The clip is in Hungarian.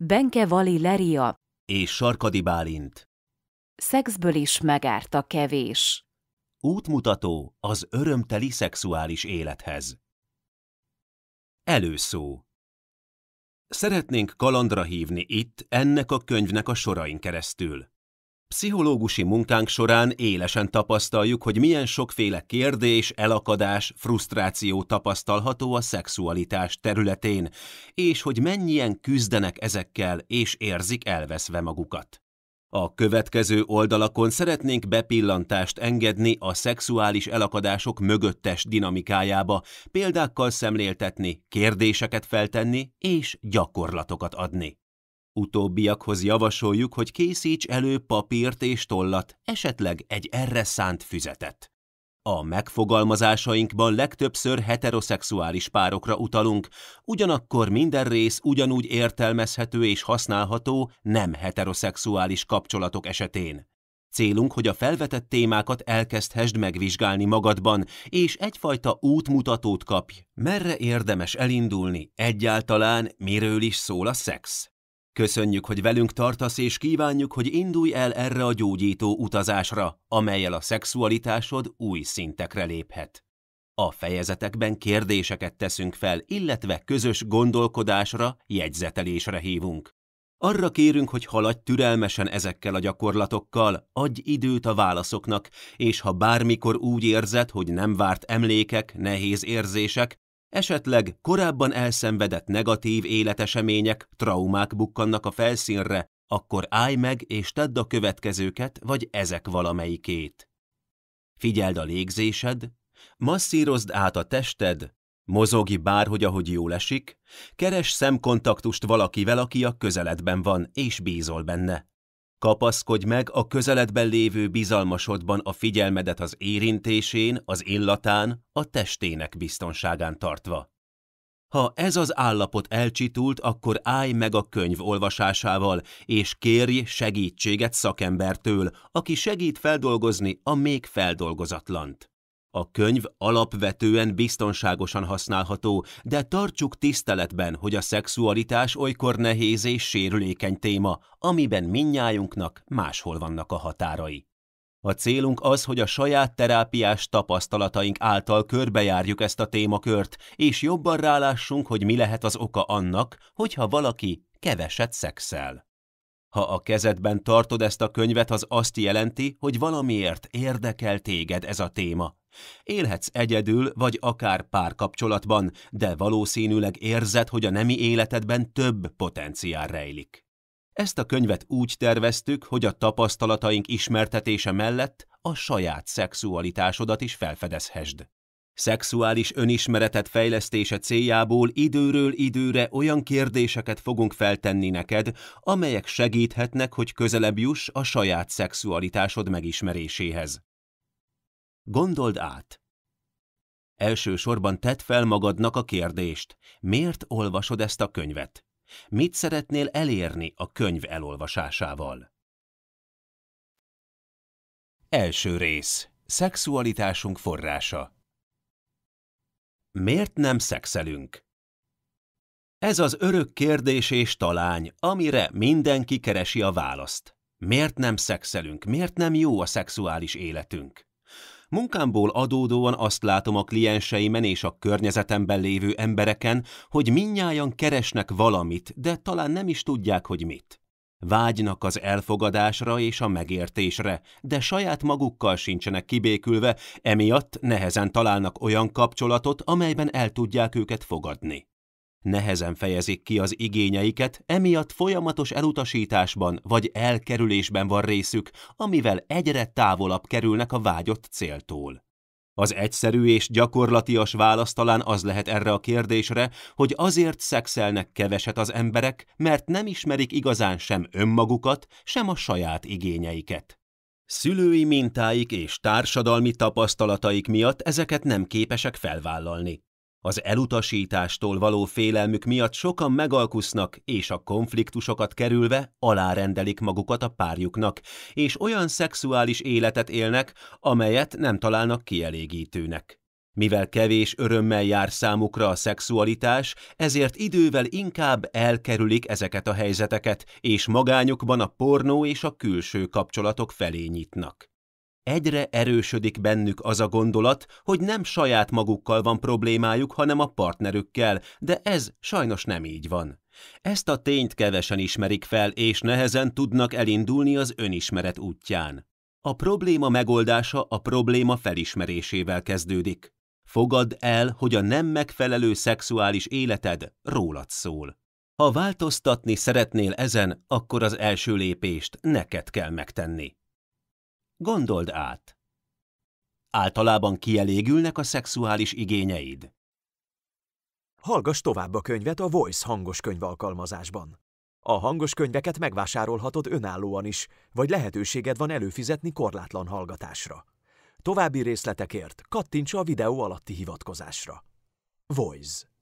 Benke Vali Leria és Sarkadi Bálint. Szexből is megárt a kevés. Útmutató az örömteli szexuális élethez. Előszó Szeretnénk kalandra hívni itt, ennek a könyvnek a sorain keresztül. Pszichológusi munkánk során élesen tapasztaljuk, hogy milyen sokféle kérdés, elakadás, frusztráció tapasztalható a szexualitás területén, és hogy mennyien küzdenek ezekkel és érzik elveszve magukat. A következő oldalakon szeretnénk bepillantást engedni a szexuális elakadások mögöttes dinamikájába, példákkal szemléltetni, kérdéseket feltenni és gyakorlatokat adni. Utóbbiakhoz javasoljuk, hogy készíts elő papírt és tollat, esetleg egy erre szánt füzetet. A megfogalmazásainkban legtöbbször heteroszexuális párokra utalunk, ugyanakkor minden rész ugyanúgy értelmezhető és használható nem heteroszexuális kapcsolatok esetén. Célunk, hogy a felvetett témákat elkezdhessd megvizsgálni magadban, és egyfajta útmutatót kapj, merre érdemes elindulni, egyáltalán miről is szól a szex. Köszönjük, hogy velünk tartasz, és kívánjuk, hogy indulj el erre a gyógyító utazásra, amelyel a szexualitásod új szintekre léphet. A fejezetekben kérdéseket teszünk fel, illetve közös gondolkodásra, jegyzetelésre hívunk. Arra kérünk, hogy haladj türelmesen ezekkel a gyakorlatokkal, adj időt a válaszoknak, és ha bármikor úgy érzed, hogy nem várt emlékek, nehéz érzések, Esetleg korábban elszenvedett negatív életesemények, traumák bukkannak a felszínre, akkor állj meg és tedd a következőket, vagy ezek valamelyikét. Figyeld a légzésed, masszírozd át a tested, mozogj bárhogy, ahogy jól esik, keres szemkontaktust valakivel, aki a közeledben van, és bízol benne. Kapaszkodj meg a közeledben lévő bizalmasodban a figyelmedet az érintésén, az illatán, a testének biztonságán tartva. Ha ez az állapot elcsitult, akkor állj meg a könyv olvasásával, és kérj segítséget szakembertől, aki segít feldolgozni a még feldolgozatlant. A könyv alapvetően biztonságosan használható, de tartsuk tiszteletben, hogy a szexualitás olykor nehéz és sérülékeny téma, amiben minnyájunknak máshol vannak a határai. A célunk az, hogy a saját terápiás tapasztalataink által körbejárjuk ezt a témakört, és jobban rálássunk, hogy mi lehet az oka annak, hogyha valaki keveset szexel. Ha a kezedben tartod ezt a könyvet, az azt jelenti, hogy valamiért érdekel téged ez a téma, Élhetsz egyedül, vagy akár párkapcsolatban, de valószínűleg érzed, hogy a nemi életedben több potenciál rejlik. Ezt a könyvet úgy terveztük, hogy a tapasztalataink ismertetése mellett a saját szexualitásodat is felfedezhesd. Szexuális önismeretet fejlesztése céljából időről időre olyan kérdéseket fogunk feltenni neked, amelyek segíthetnek, hogy közelebb juss a saját szexualitásod megismeréséhez. Gondold át! Elsősorban tedd fel magadnak a kérdést, miért olvasod ezt a könyvet? Mit szeretnél elérni a könyv elolvasásával? Első rész. Szexualitásunk forrása. Miért nem szexelünk? Ez az örök kérdés és talány, amire mindenki keresi a választ. Miért nem szexelünk? Miért nem jó a szexuális életünk? Munkámból adódóan azt látom a klienseimen és a környezetemben lévő embereken, hogy minnyájan keresnek valamit, de talán nem is tudják, hogy mit. Vágynak az elfogadásra és a megértésre, de saját magukkal sincsenek kibékülve, emiatt nehezen találnak olyan kapcsolatot, amelyben el tudják őket fogadni. Nehezen fejezik ki az igényeiket, emiatt folyamatos elutasításban vagy elkerülésben van részük, amivel egyre távolabb kerülnek a vágyott céltól. Az egyszerű és gyakorlatias válasz talán az lehet erre a kérdésre, hogy azért szexelnek keveset az emberek, mert nem ismerik igazán sem önmagukat, sem a saját igényeiket. Szülői mintáik és társadalmi tapasztalataik miatt ezeket nem képesek felvállalni. Az elutasítástól való félelmük miatt sokan megalkusznak, és a konfliktusokat kerülve alárendelik magukat a párjuknak, és olyan szexuális életet élnek, amelyet nem találnak kielégítőnek. Mivel kevés örömmel jár számukra a szexualitás, ezért idővel inkább elkerülik ezeket a helyzeteket, és magányukban a pornó és a külső kapcsolatok felé nyitnak. Egyre erősödik bennük az a gondolat, hogy nem saját magukkal van problémájuk, hanem a partnerükkel, de ez sajnos nem így van. Ezt a tényt kevesen ismerik fel, és nehezen tudnak elindulni az önismeret útján. A probléma megoldása a probléma felismerésével kezdődik. Fogadd el, hogy a nem megfelelő szexuális életed rólad szól. Ha változtatni szeretnél ezen, akkor az első lépést neked kell megtenni. Gondold át. Általában kielégülnek a szexuális igényeid. Hallgass tovább a könyvet a Voice hangos könyv alkalmazásban. A hangos könyveket megvásárolhatod önállóan is, vagy lehetőséged van előfizetni korlátlan hallgatásra. További részletekért kattints a videó alatti hivatkozásra. Voice